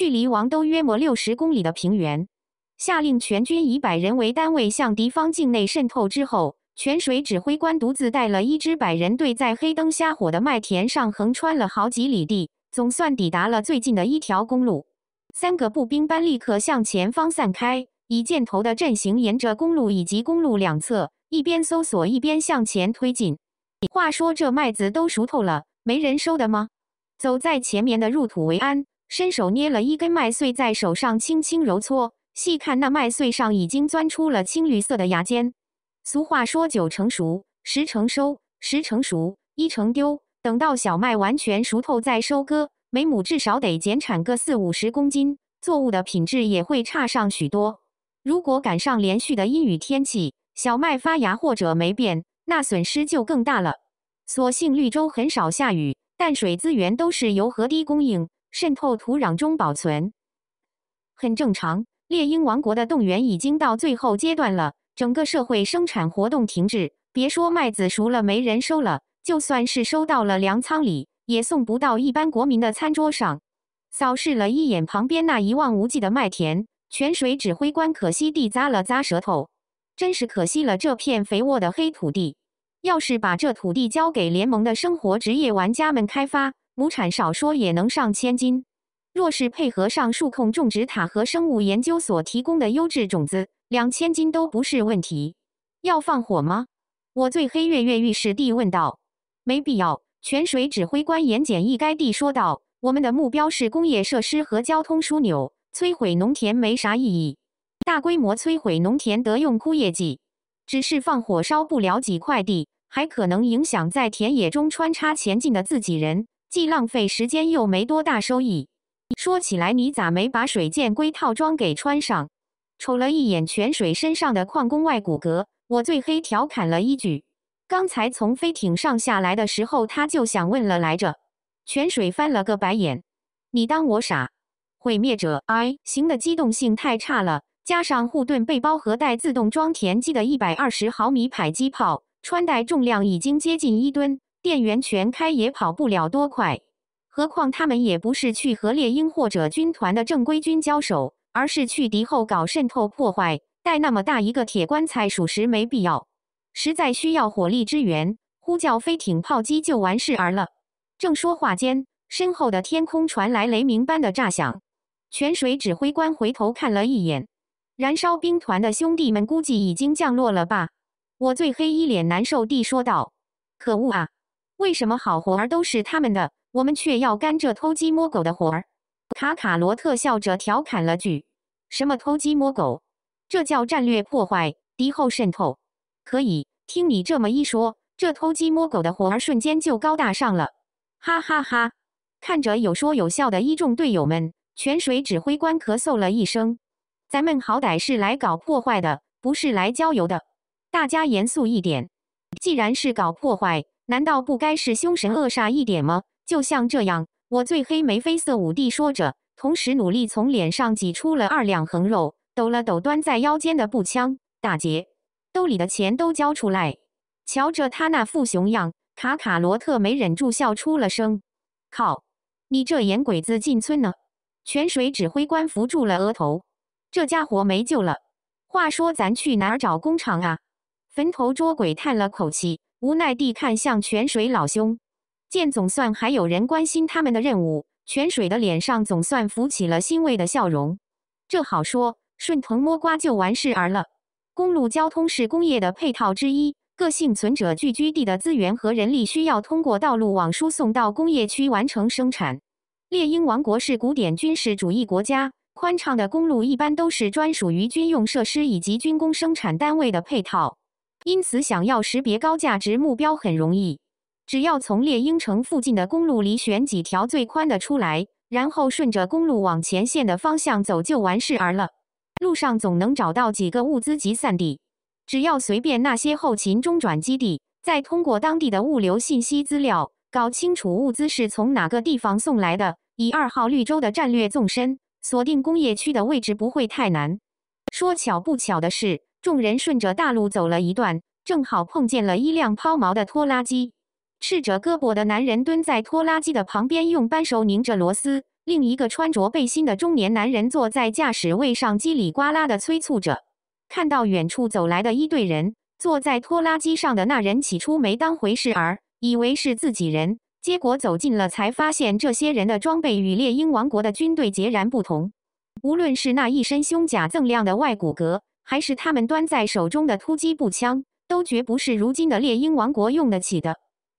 距离王都约莫六十公里的平原，下令全军以百人为单位向敌方境内渗透之后，泉水指挥官独自带了一支百人队，在黑灯瞎火的麦田上横穿了好几里地，总算抵达了最近的一条公路。三个步兵班立刻向前方散开，以箭头的阵型沿着公路以及公路两侧，一边搜索一边向前推进。话说这麦子都熟透了，没人收的吗？走在前面的入土为安。伸手捏了一根麦穗，在手上轻轻揉搓，细看那麦穗上已经钻出了青绿色的芽尖。俗话说：“九成熟，十成收；十成熟，一成丢。”等到小麦完全熟透再收割，每亩至少得减产个四五十公斤，作物的品质也会差上许多。如果赶上连续的阴雨天气，小麦发芽或者霉变，那损失就更大了。所幸绿洲很少下雨，淡水资源都是由河堤供应。渗透土壤中保存，很正常。猎鹰王国的动员已经到最后阶段了，整个社会生产活动停滞。别说麦子熟了没人收了，就算是收到了粮仓里，也送不到一般国民的餐桌上。扫视了一眼旁边那一望无际的麦田，泉水指挥官可惜地咂了咂舌头，真是可惜了这片肥沃的黑土地。要是把这土地交给联盟的生活职业玩家们开发，亩产少说也能上千斤，若是配合上数控种植塔和生物研究所提供的优质种子，两千斤都不是问题。要放火吗？我最黑跃跃欲试地问道。没必要，泉水指挥官言简意赅地说道。我们的目标是工业设施和交通枢纽，摧毁农田没啥意义。大规模摧毁农田得用枯叶剂，只是放火烧不了几块地，还可能影响在田野中穿插前进的自己人。既浪费时间又没多大收益。说起来，你咋没把水箭龟套装给穿上？瞅了一眼泉水身上的矿工外骨骼，我最黑调侃了一句：“刚才从飞艇上下来的时候，他就想问了来着。”泉水翻了个白眼：“你当我傻？”毁灭者 I 型的机动性太差了，加上护盾背包和带自动装填机的120毫米迫击炮，穿戴重量已经接近一吨。电源全开也跑不了多快，何况他们也不是去和猎鹰或者军团的正规军交手，而是去敌后搞渗透破坏。带那么大一个铁棺材，属实没必要。实在需要火力支援，呼叫飞艇炮击就完事儿了。正说话间，身后的天空传来雷鸣般的炸响。泉水指挥官回头看了一眼，燃烧兵团的兄弟们估计已经降落了吧？我最黑一脸难受地说道：“可恶啊！”为什么好活儿都是他们的，我们却要干这偷鸡摸狗的活儿？卡卡罗特笑着调侃了句：“什么偷鸡摸狗？这叫战略破坏，敌后渗透。”可以听你这么一说，这偷鸡摸狗的活儿瞬间就高大上了！哈哈哈！看着有说有笑的一众队友们，泉水指挥官咳嗽了一声：“咱们好歹是来搞破坏的，不是来郊游的。大家严肃一点，既然是搞破坏。”难道不该是凶神恶煞一点吗？就像这样，我最黑眉飞色舞地说着，同时努力从脸上挤出了二两横肉，抖了抖端在腰间的步枪。打劫，兜里的钱都交出来！瞧着他那副熊样，卡卡罗特没忍住笑出了声。靠，你这眼鬼子进村呢！泉水指挥官扶住了额头，这家伙没救了。话说，咱去哪儿找工厂啊？坟头捉鬼叹了口气。无奈地看向泉水老兄，见总算还有人关心他们的任务，泉水的脸上总算浮起了欣慰的笑容。这好说，顺藤摸瓜就完事儿了。公路交通是工业的配套之一，各幸存者聚居地的资源和人力需要通过道路网输送到工业区完成生产。猎鹰王国是古典军事主义国家，宽敞的公路一般都是专属于军用设施以及军工生产单位的配套。因此，想要识别高价值目标很容易，只要从猎鹰城附近的公路里选几条最宽的出来，然后顺着公路往前线的方向走就完事儿了。路上总能找到几个物资集散地，只要随便那些后勤中转基地，再通过当地的物流信息资料搞清楚物资是从哪个地方送来的。以二号绿洲的战略纵深锁定工业区的位置不会太难。说巧不巧的是。众人顺着大路走了一段，正好碰见了一辆抛锚的拖拉机。赤着胳膊的男人蹲在拖拉机的旁边，用扳手拧着螺丝。另一个穿着背心的中年男人坐在驾驶位上，叽里呱啦的催促着。看到远处走来的一队人，坐在拖拉机上的那人起初没当回事儿，以为是自己人，结果走近了才发现这些人的装备与猎鹰王国的军队截然不同。无论是那一身胸甲锃亮的外骨骼。还是他们端在手中的突击步枪，都绝不是如今的猎鹰王国用得起的。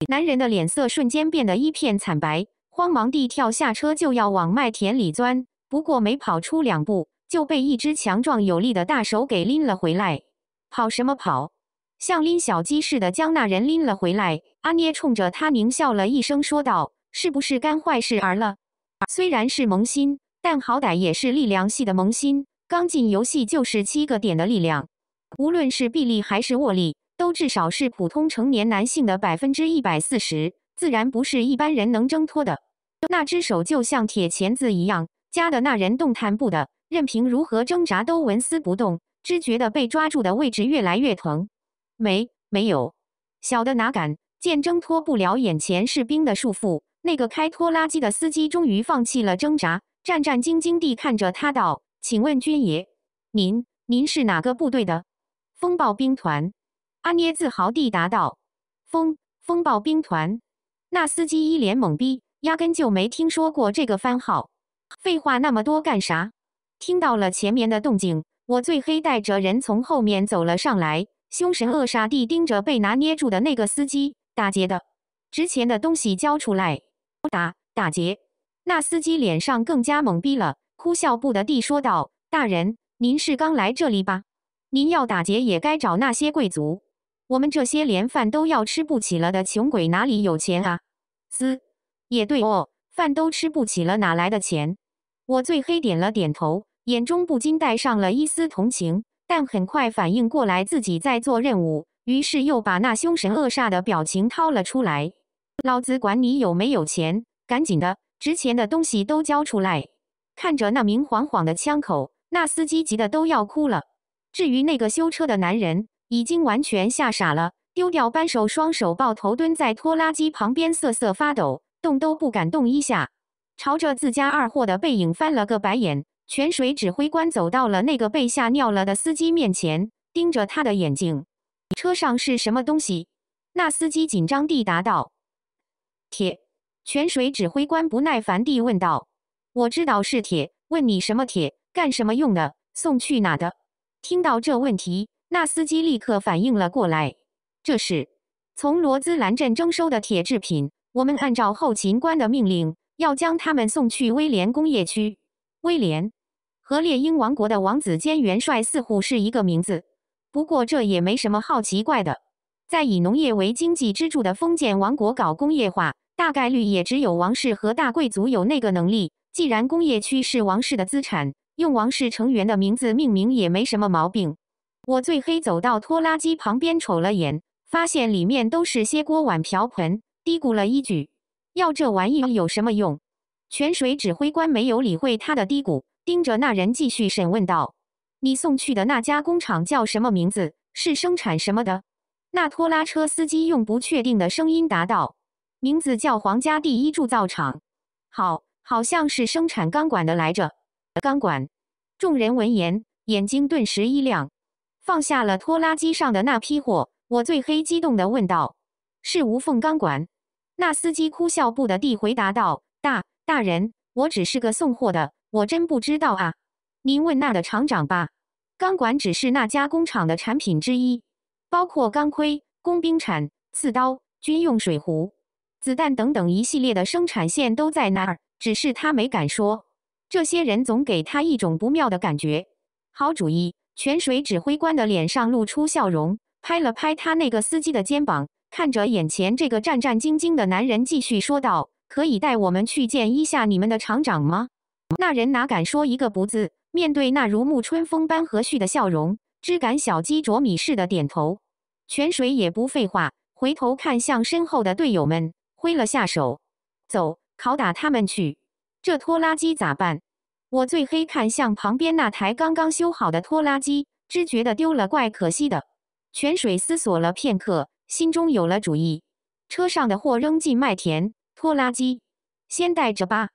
男人的脸色瞬间变得一片惨白，慌忙地跳下车就要往麦田里钻。不过没跑出两步，就被一只强壮有力的大手给拎了回来。跑什么跑？像拎小鸡似的将那人拎了回来。阿捏冲着他狞笑了一声，说道：“是不是干坏事儿了？虽然是萌新，但好歹也是力量系的萌新。”刚进游戏就是七个点的力量，无论是臂力还是握力，都至少是普通成年男性的百分之一百四十，自然不是一般人能挣脱的。那只手就像铁钳子一样夹的那人动弹不得，任凭如何挣扎都纹丝不动，只觉得被抓住的位置越来越疼。没没有，小的哪敢？见挣脱不了眼前士兵的束缚，那个开拖拉机的司机终于放弃了挣扎，战战兢兢地看着他道。请问军爷，您您是哪个部队的？风暴兵团。阿捏自豪地答道：“风风暴兵团。”那司机一脸懵逼，压根就没听说过这个番号。废话那么多干啥？听到了前面的动静，我最黑带着人从后面走了上来，凶神恶煞地盯着被拿捏住的那个司机：“打劫的，值钱的东西交出来！”打打劫。那司机脸上更加懵逼了。哭笑不得地说道：“大人，您是刚来这里吧？您要打劫也该找那些贵族。我们这些连饭都要吃不起了的穷鬼，哪里有钱啊？”“嘶，也对哦，饭都吃不起了，哪来的钱？”我最黑点了点头，眼中不禁带上了一丝同情，但很快反应过来自己在做任务，于是又把那凶神恶煞的表情掏了出来。“老子管你有没有钱，赶紧的，值钱的东西都交出来！”看着那明晃晃的枪口，那司机急得都要哭了。至于那个修车的男人，已经完全吓傻了，丢掉扳手，双手抱头蹲在拖拉机旁边瑟瑟发抖，动都不敢动一下。朝着自家二货的背影翻了个白眼。泉水指挥官走到了那个被吓尿了的司机面前，盯着他的眼睛：“车上是什么东西？”那司机紧张地答道：“铁。”泉水指挥官不耐烦地问道。我知道是铁，问你什么铁，干什么用的，送去哪的？听到这问题，那司机立刻反应了过来。这是从罗兹兰镇征收的铁制品，我们按照后勤官的命令，要将他们送去威廉工业区。威廉和猎鹰王国的王子兼元帅似乎是一个名字，不过这也没什么好奇怪的。在以农业为经济支柱的封建王国搞工业化，大概率也只有王室和大贵族有那个能力。既然工业区是王室的资产，用王室成员的名字命名也没什么毛病。我最黑走到拖拉机旁边瞅了眼，发现里面都是些锅碗瓢盆，嘀咕了一句：“要这玩意有什么用？”泉水指挥官没有理会他的嘀咕，盯着那人继续审问道：“你送去的那家工厂叫什么名字？是生产什么的？”那拖拉车司机用不确定的声音答道：“名字叫皇家第一铸造厂。”好。好像是生产钢管的来着。钢管，众人闻言，眼睛顿时一亮，放下了拖拉机上的那批货。我最黑激动的问道：“是无缝钢管？”那司机哭笑不得地回答道：“大大人，我只是个送货的，我真不知道啊。您问那的厂长吧。钢管只是那家工厂的产品之一，包括钢盔、工兵铲、刺刀、军用水壶、子弹等等一系列的生产线都在那儿。”只是他没敢说，这些人总给他一种不妙的感觉。好主意！泉水指挥官的脸上露出笑容，拍了拍他那个司机的肩膀，看着眼前这个战战兢兢的男人，继续说道：“可以带我们去见一下你们的厂长吗？”那人哪敢说一个不字，面对那如沐春风般和煦的笑容，只敢小鸡啄米似的点头。泉水也不废话，回头看向身后的队友们，挥了下手：“走。”拷打他们去，这拖拉机咋办？我最黑看向旁边那台刚刚修好的拖拉机，只觉得丢了怪可惜的。泉水思索了片刻，心中有了主意。车上的货扔进麦田，拖拉机先带着吧。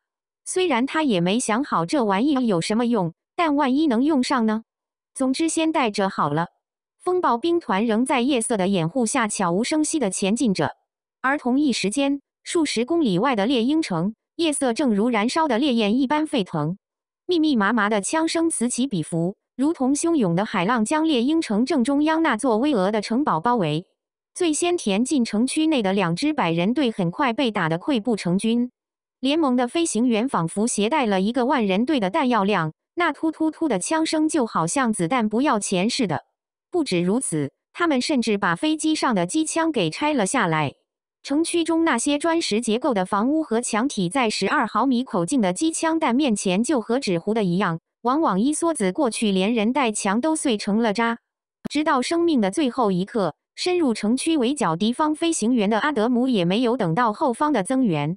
虽然他也没想好这玩意有什么用，但万一能用上呢？总之先带着好了。风暴兵团仍在夜色的掩护下悄无声息地前进着，而同一时间。数十公里外的猎鹰城，夜色正如燃烧的烈焰一般沸腾，密密麻麻的枪声此起彼伏，如同汹涌的海浪，将猎鹰城正中央那座巍峨的城堡包围。最先填进城区内的两支百人队，很快被打得溃不成军。联盟的飞行员仿佛携带了一个万人队的弹药量，那突突突的枪声就好像子弹不要钱似的。不止如此，他们甚至把飞机上的机枪给拆了下来。城区中那些砖石结构的房屋和墙体，在十二毫米口径的机枪弹面前，就和纸糊的一样，往往一梭子过去，连人带墙都碎成了渣。直到生命的最后一刻，深入城区围剿敌方飞行员的阿德姆也没有等到后方的增援。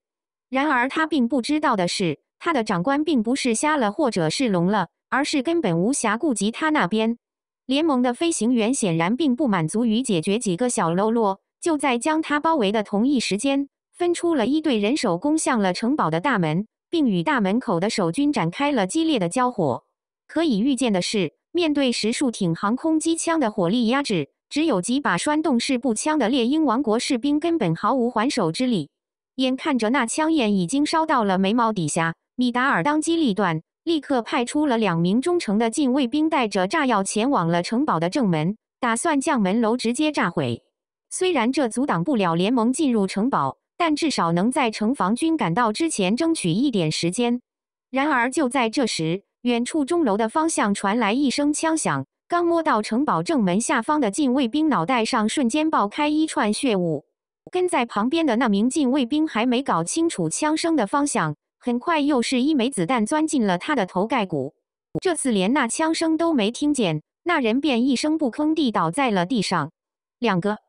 然而，他并不知道的是，他的长官并不是瞎了，或者是聋了，而是根本无暇顾及他那边。联盟的飞行员显然并不满足于解决几个小喽啰。就在将他包围的同一时间，分出了一队人手攻向了城堡的大门，并与大门口的守军展开了激烈的交火。可以预见的是，面对十数挺航空机枪的火力压制，只有几把栓动式步枪的猎鹰王国士兵根本毫无还手之力。眼看着那枪焰已经烧到了眉毛底下，米达尔当机立断，立刻派出了两名忠诚的近卫兵，带着炸药前往了城堡的正门，打算将门楼直接炸毁。虽然这阻挡不了联盟进入城堡，但至少能在城防军赶到之前争取一点时间。然而，就在这时，远处钟楼的方向传来一声枪响，刚摸到城堡正门下方的禁卫兵脑袋上瞬间爆开一串血雾。跟在旁边的那名禁卫兵还没搞清楚枪声的方向，很快又是一枚子弹钻进了他的头盖骨。这次连那枪声都没听见，那人便一声不吭地倒在了地上。两个。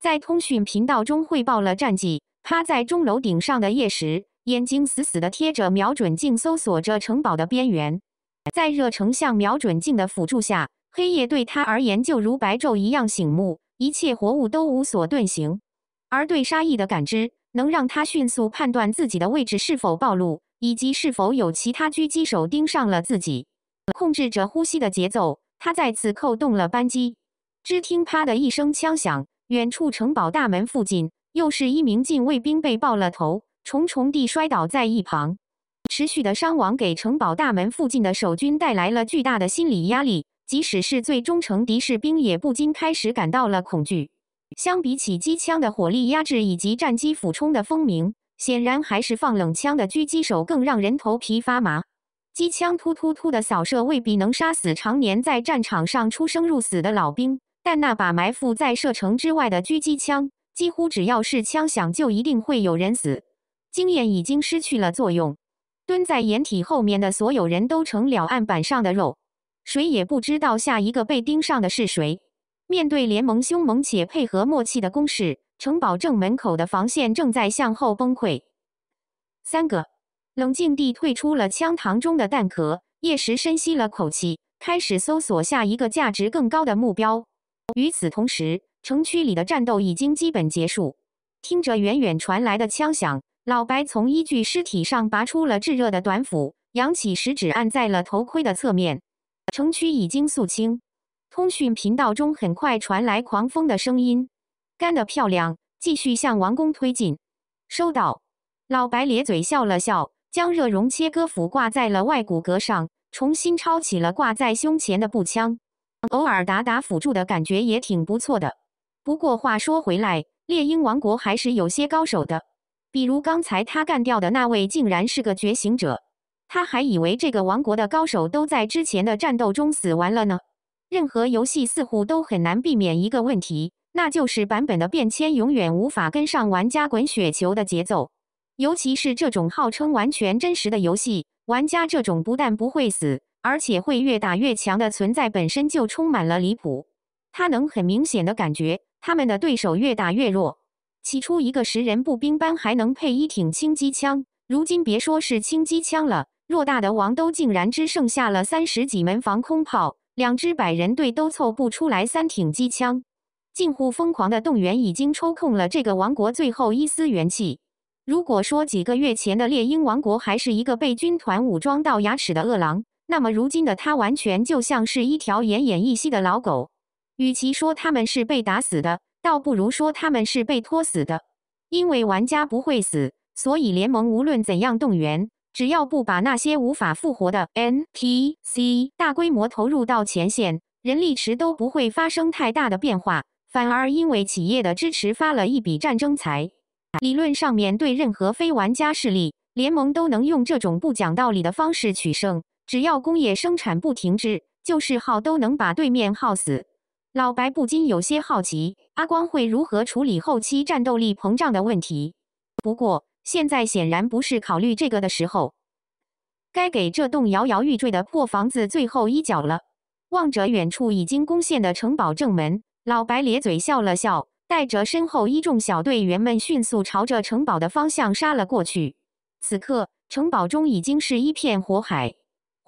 在通讯频道中汇报了战绩。趴在钟楼顶上的夜石，眼睛死死地贴着瞄准镜，搜索着城堡的边缘。在热成像瞄准镜的辅助下，黑夜对他而言就如白昼一样醒目，一切活物都无所遁形。而对杀意的感知，能让他迅速判断自己的位置是否暴露，以及是否有其他狙击手盯上了自己。控制着呼吸的节奏，他再次扣动了扳机。只听“啪”的一声枪响。远处城堡大门附近，又是一名禁卫兵被爆了头，重重地摔倒在一旁。持续的伤亡给城堡大门附近的守军带来了巨大的心理压力，即使是最忠诚的士兵也不禁开始感到了恐惧。相比起机枪的火力压制以及战机俯冲的轰鸣，显然还是放冷枪的狙击手更让人头皮发麻。机枪突突突的扫射未必能杀死常年在战场上出生入死的老兵。但那把埋伏在射程之外的狙击枪，几乎只要是枪响，就一定会有人死。经验已经失去了作用，蹲在掩体后面的所有人都成了案板上的肉，谁也不知道下一个被盯上的是谁。面对联盟凶猛且配合默契的攻势，城堡正门口的防线正在向后崩溃。三个冷静地退出了枪膛中的弹壳，叶石深吸了口气，开始搜索下一个价值更高的目标。与此同时，城区里的战斗已经基本结束。听着远远传来的枪响，老白从一具尸体上拔出了炙热的短斧，扬起食指按在了头盔的侧面。城区已经肃清。通讯频道中很快传来狂风的声音：“干得漂亮！”继续向王宫推进。收到。老白咧嘴笑了笑，将热熔切割斧挂在了外骨骼上，重新抄起了挂在胸前的步枪。偶尔打打辅助的感觉也挺不错的。不过话说回来，猎鹰王国还是有些高手的，比如刚才他干掉的那位竟然是个觉醒者。他还以为这个王国的高手都在之前的战斗中死完了呢。任何游戏似乎都很难避免一个问题，那就是版本的变迁永远无法跟上玩家滚雪球的节奏。尤其是这种号称完全真实的游戏，玩家这种不但不会死。而且会越打越强的存在本身就充满了离谱。他能很明显的感觉，他们的对手越打越弱。起初一个十人步兵班还能配一挺轻机枪，如今别说是轻机枪了，偌大的王都竟然只剩下了三十几门防空炮，两支百人队都凑不出来三挺机枪。近乎疯狂的动员已经抽空了这个王国最后一丝元气。如果说几个月前的猎鹰王国还是一个被军团武装到牙齿的饿狼，那么如今的他完全就像是一条奄奄一息的老狗。与其说他们是被打死的，倒不如说他们是被拖死的。因为玩家不会死，所以联盟无论怎样动员，只要不把那些无法复活的 NPC 大规模投入到前线，人力池都不会发生太大的变化。反而因为企业的支持发了一笔战争财。理论上面对任何非玩家势力，联盟都能用这种不讲道理的方式取胜。只要工业生产不停滞，就是耗都能把对面耗死。老白不禁有些好奇，阿光会如何处理后期战斗力膨胀的问题？不过现在显然不是考虑这个的时候，该给这栋摇摇欲坠的破房子最后一脚了。望着远处已经攻陷的城堡正门，老白咧嘴笑了笑，带着身后一众小队员们迅速朝着城堡的方向杀了过去。此刻，城堡中已经是一片火海。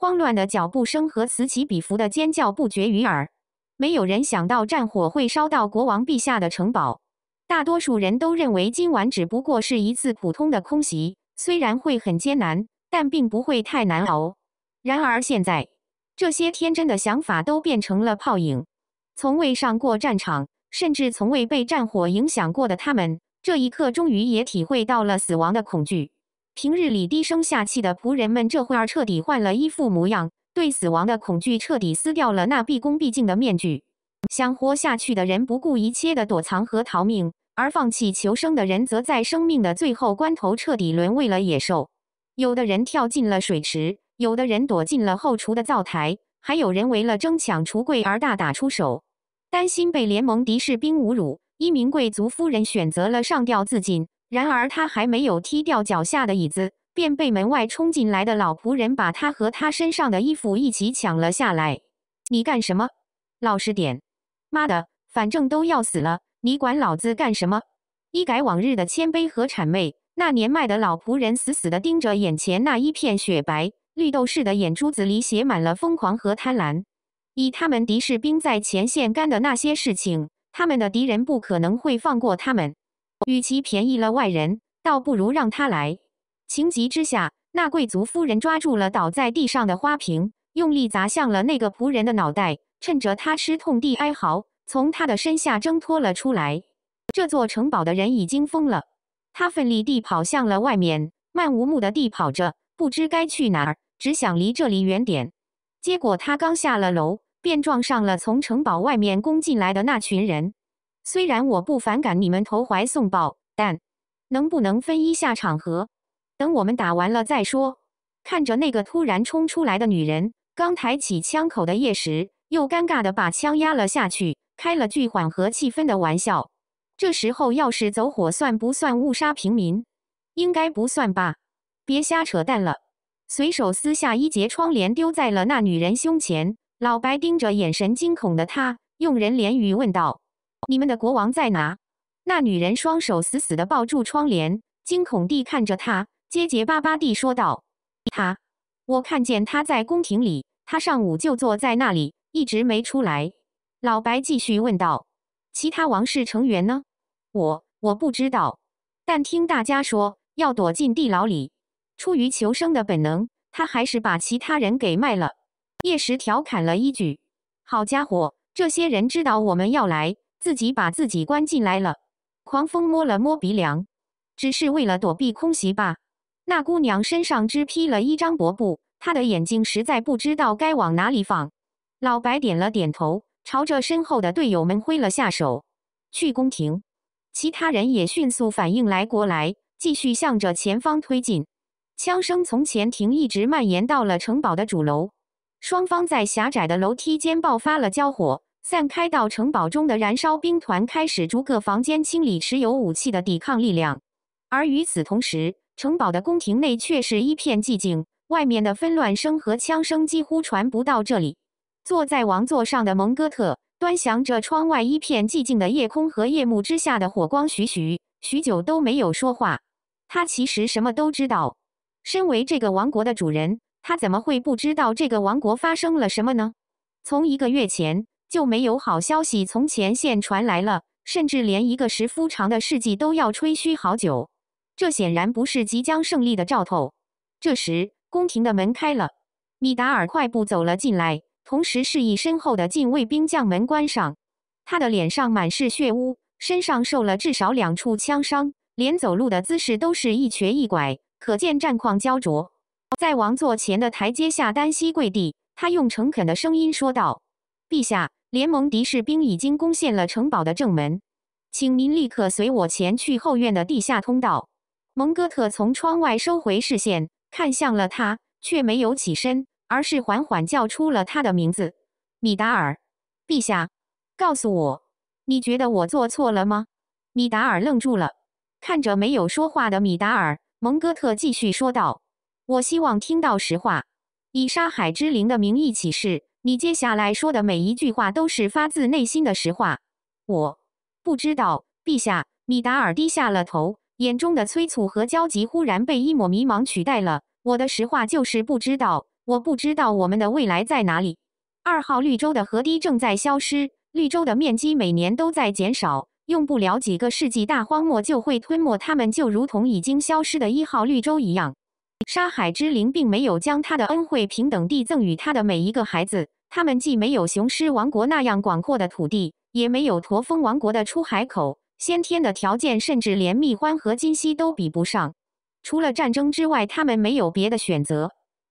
慌乱的脚步声和此起彼伏的尖叫不绝于耳。没有人想到战火会烧到国王陛下的城堡。大多数人都认为今晚只不过是一次普通的空袭，虽然会很艰难，但并不会太难熬。然而现在，这些天真的想法都变成了泡影。从未上过战场，甚至从未被战火影响过的他们，这一刻终于也体会到了死亡的恐惧。平日里低声下气的仆人们，这会儿彻底换了一副模样。对死亡的恐惧彻底撕掉了那毕恭毕敬的面具。想活下去的人不顾一切的躲藏和逃命，而放弃求生的人则在生命的最后关头彻底沦为了野兽。有的人跳进了水池，有的人躲进了后厨的灶台，还有人为了争抢橱柜而大打出手。担心被联盟敌士兵侮辱，一名贵族夫人选择了上吊自尽。然而他还没有踢掉脚下的椅子，便被门外冲进来的老仆人把他和他身上的衣服一起抢了下来。你干什么？老实点！妈的，反正都要死了，你管老子干什么？一改往日的谦卑和谄媚，那年迈的老仆人死死地盯着眼前那一片雪白，绿豆似的眼珠子里写满了疯狂和贪婪。以他们敌士兵在前线干的那些事情，他们的敌人不可能会放过他们。与其便宜了外人，倒不如让他来。情急之下，那贵族夫人抓住了倒在地上的花瓶，用力砸向了那个仆人的脑袋。趁着他吃痛地哀嚎，从他的身下挣脱了出来。这座城堡的人已经疯了。他奋力地跑向了外面，漫无目的地跑着，不知该去哪儿，只想离这里远点。结果他刚下了楼，便撞上了从城堡外面攻进来的那群人。虽然我不反感你们投怀送抱，但能不能分一下场合？等我们打完了再说。看着那个突然冲出来的女人，刚抬起枪口的叶石又尴尬地把枪压了下去，开了句缓和气氛的玩笑。这时候要是走火，算不算误杀平民？应该不算吧？别瞎扯淡了。随手撕下一节窗帘丢在了那女人胸前。老白盯着眼神惊恐的她，用人脸语问道。你们的国王在哪？那女人双手死死的抱住窗帘，惊恐地看着他，结结巴巴地说道：“他，我看见他在宫廷里，他上午就坐在那里，一直没出来。”老白继续问道：“其他王室成员呢？我我不知道，但听大家说要躲进地牢里。出于求生的本能，他还是把其他人给卖了。”叶石调侃了一句：“好家伙，这些人知道我们要来。”自己把自己关进来了。狂风摸了摸鼻梁，只是为了躲避空袭吧。那姑娘身上只披了一张薄布，她的眼睛实在不知道该往哪里放。老白点了点头，朝着身后的队友们挥了下手，去宫廷。其他人也迅速反应来过来，继续向着前方推进。枪声从前庭一直蔓延到了城堡的主楼，双方在狭窄的楼梯间爆发了交火。散开到城堡中的燃烧兵团开始逐个房间清理持有武器的抵抗力量，而与此同时，城堡的宫廷内却是一片寂静，外面的纷乱声和枪声几乎传不到这里。坐在王座上的蒙哥特端详着窗外一片寂静的夜空和夜幕之下的火光，徐徐许久都没有说话。他其实什么都知道，身为这个王国的主人，他怎么会不知道这个王国发生了什么呢？从一个月前。就没有好消息从前线传来了，甚至连一个十夫长的事迹都要吹嘘好久。这显然不是即将胜利的兆头。这时，宫廷的门开了，米达尔快步走了进来，同时示意身后的禁卫兵将门关上。他的脸上满是血污，身上受了至少两处枪伤，连走路的姿势都是一瘸一拐，可见战况焦灼。在王座前的台阶下单膝跪地，他用诚恳的声音说道：“陛下。”联盟的士兵已经攻陷了城堡的正门，请您立刻随我前去后院的地下通道。蒙哥特从窗外收回视线，看向了他，却没有起身，而是缓缓叫出了他的名字：米达尔，陛下。告诉我，你觉得我做错了吗？米达尔愣住了，看着没有说话的米达尔，蒙哥特继续说道：“我希望听到实话。以沙海之灵的名义起誓。”你接下来说的每一句话都是发自内心的实话。我不知道，陛下。米达尔低下了头，眼中的催促和焦急忽然被一抹迷茫取代了。我的实话就是不知道，我不知道我们的未来在哪里。二号绿洲的河堤正在消失，绿洲的面积每年都在减少，用不了几个世纪，大荒漠就会吞没它们，就如同已经消失的一号绿洲一样。沙海之灵并没有将他的恩惠平等地赠予他的每一个孩子。他们既没有雄狮王国那样广阔的土地，也没有驼峰王国的出海口，先天的条件甚至连蜜獾和金溪都比不上。除了战争之外，他们没有别的选择。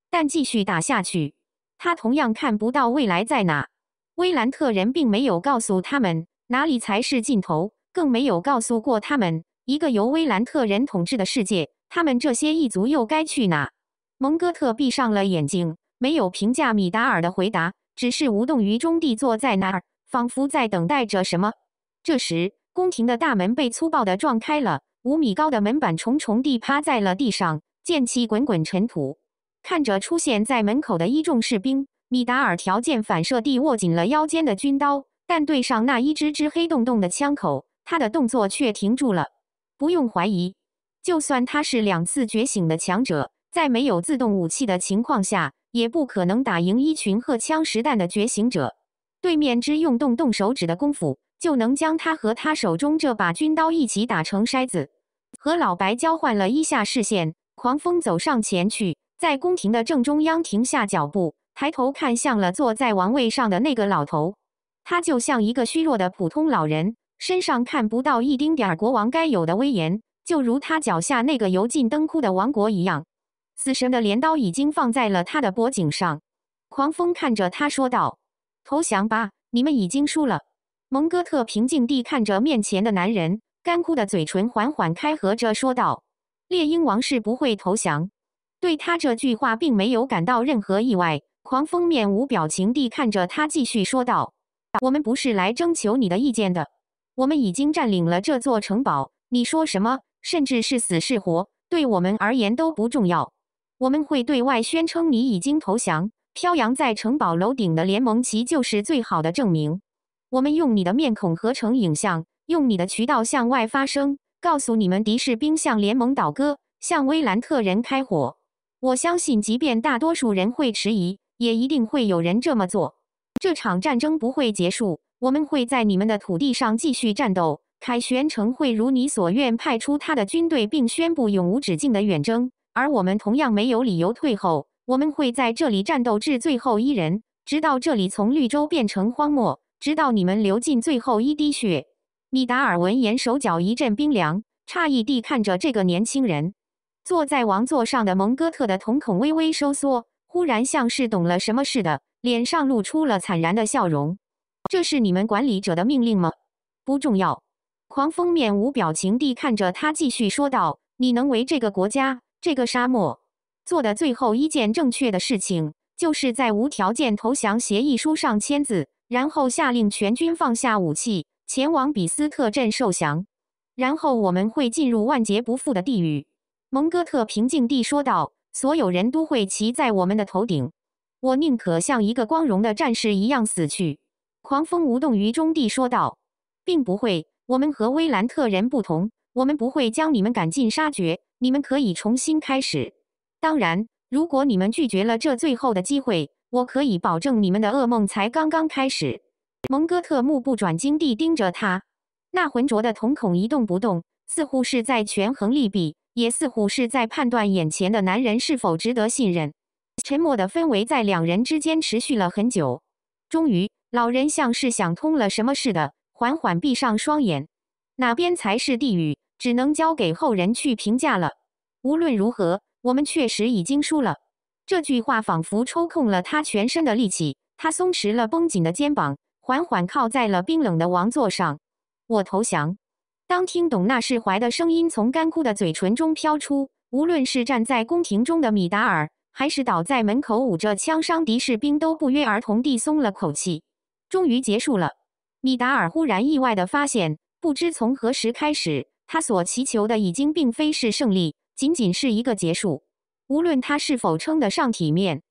但继续打下去，他同样看不到未来在哪。威兰特人并没有告诉他们哪里才是尽头，更没有告诉过他们一个由威兰特人统治的世界。他们这些异族又该去哪？蒙哥特闭上了眼睛，没有评价米达尔的回答，只是无动于衷地坐在那儿，仿佛在等待着什么。这时，宫廷的大门被粗暴地撞开了，五米高的门板重重地趴在了地上，溅起滚滚尘土。看着出现在门口的一众士兵，米达尔条件反射地握紧了腰间的军刀，但对上那一只只黑洞洞的枪口，他的动作却停住了。不用怀疑。就算他是两次觉醒的强者，在没有自动武器的情况下，也不可能打赢一群荷枪实弹的觉醒者。对面只用动动手指的功夫，就能将他和他手中这把军刀一起打成筛子。和老白交换了一下视线，狂风走上前去，在宫廷的正中央停下脚步，抬头看向了坐在王位上的那个老头。他就像一个虚弱的普通老人，身上看不到一丁点儿国王该有的威严。就如他脚下那个油尽灯枯的王国一样，死神的镰刀已经放在了他的脖颈上。狂风看着他说道：“投降吧，你们已经输了。”蒙哥特平静地看着面前的男人，干枯的嘴唇缓缓开合着说道：“猎鹰王是不会投降。”对他这句话并没有感到任何意外。狂风面无表情地看着他，继续说道：“我们不是来征求你的意见的，我们已经占领了这座城堡。你说什么？”甚至是死是活，对我们而言都不重要。我们会对外宣称你已经投降。飘扬在城堡楼顶的联盟旗就是最好的证明。我们用你的面孔合成影像，用你的渠道向外发声，告诉你们敌士兵向联盟倒戈，向威兰特人开火。我相信，即便大多数人会迟疑，也一定会有人这么做。这场战争不会结束，我们会在你们的土地上继续战斗。凯旋城会如你所愿派出他的军队，并宣布永无止境的远征。而我们同样没有理由退后。我们会在这里战斗至最后一人，直到这里从绿洲变成荒漠，直到你们流尽最后一滴血。米达尔闻言，手脚一阵冰凉，诧异地看着这个年轻人。坐在王座上的蒙哥特的瞳孔微微收缩，忽然像是懂了什么似的，脸上露出了惨然的笑容。这是你们管理者的命令吗？不重要。狂风面无表情地看着他，继续说道：“你能为这个国家、这个沙漠做的最后一件正确的事情，就是在无条件投降协议书上签字，然后下令全军放下武器，前往比斯特镇受降。然后我们会进入万劫不复的地狱。”蒙哥特平静地说道：“所有人都会骑在我们的头顶，我宁可像一个光荣的战士一样死去。”狂风无动于衷地说道：“并不会。”我们和威兰特人不同，我们不会将你们赶尽杀绝。你们可以重新开始。当然，如果你们拒绝了这最后的机会，我可以保证你们的噩梦才刚刚开始。蒙哥特目不转睛地盯着他，那浑浊的瞳孔一动不动，似乎是在权衡利弊，也似乎是在判断眼前的男人是否值得信任。沉默的氛围在两人之间持续了很久。终于，老人像是想通了什么似的。缓缓闭上双眼，哪边才是地狱，只能交给后人去评价了。无论如何，我们确实已经输了。这句话仿佛抽空了他全身的力气，他松弛了绷紧的肩膀，缓缓靠在了冰冷的王座上。我投降。当听懂那释怀的声音从干枯的嘴唇中飘出，无论是站在宫廷中的米达尔，还是倒在门口捂着枪伤的士兵，都不约而同地松了口气。终于结束了。米达尔忽然意外地发现，不知从何时开始，他所祈求的已经并非是胜利，仅仅是一个结束，无论他是否称得上体面。